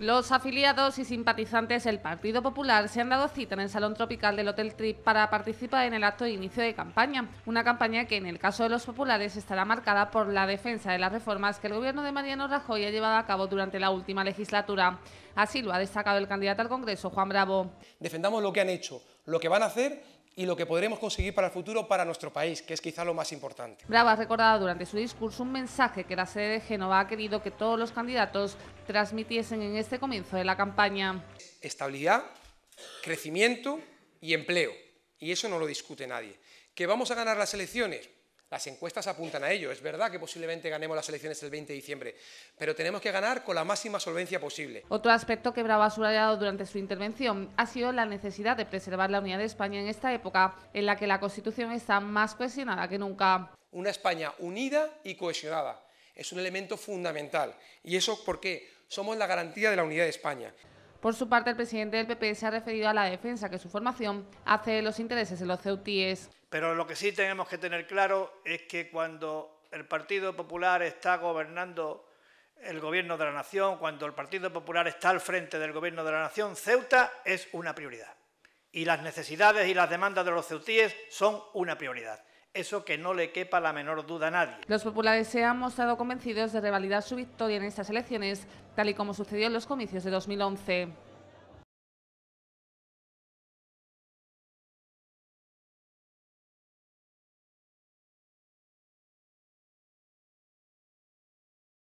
Los afiliados y simpatizantes del Partido Popular se han dado cita en el Salón Tropical del Hotel Trip para participar en el acto de inicio de campaña, una campaña que en el caso de los populares estará marcada por la defensa de las reformas que el gobierno de Mariano Rajoy ha llevado a cabo durante la última legislatura. Así lo ha destacado el candidato al Congreso, Juan Bravo. Defendamos lo que han hecho, lo que van a hacer y lo que podremos conseguir para el futuro para nuestro país, que es quizá lo más importante. Bravo ha recordado durante su discurso un mensaje que la sede de Génova ha querido que todos los candidatos transmitiesen en este comienzo de la campaña. Estabilidad, crecimiento y empleo. Y eso no lo discute nadie. ¿Que vamos a ganar las elecciones? Las encuestas apuntan a ello. Es verdad que posiblemente ganemos las elecciones el 20 de diciembre, pero tenemos que ganar con la máxima solvencia posible. Otro aspecto que Bravo ha subrayado durante su intervención ha sido la necesidad de preservar la unidad de España en esta época en la que la Constitución está más cohesionada que nunca. Una España unida y cohesionada es un elemento fundamental. ¿Y eso por qué? Somos la garantía de la unidad de España. Por su parte, el presidente del PP se ha referido a la defensa que su formación hace de los intereses de los ceutíes. Pero lo que sí tenemos que tener claro es que cuando el Partido Popular está gobernando el Gobierno de la Nación, cuando el Partido Popular está al frente del Gobierno de la Nación, Ceuta es una prioridad. Y las necesidades y las demandas de los ceutíes son una prioridad. Eso que no le quepa la menor duda a nadie. Los populares se han mostrado convencidos de revalidar su victoria en estas elecciones, tal y como sucedió en los comicios de 2011.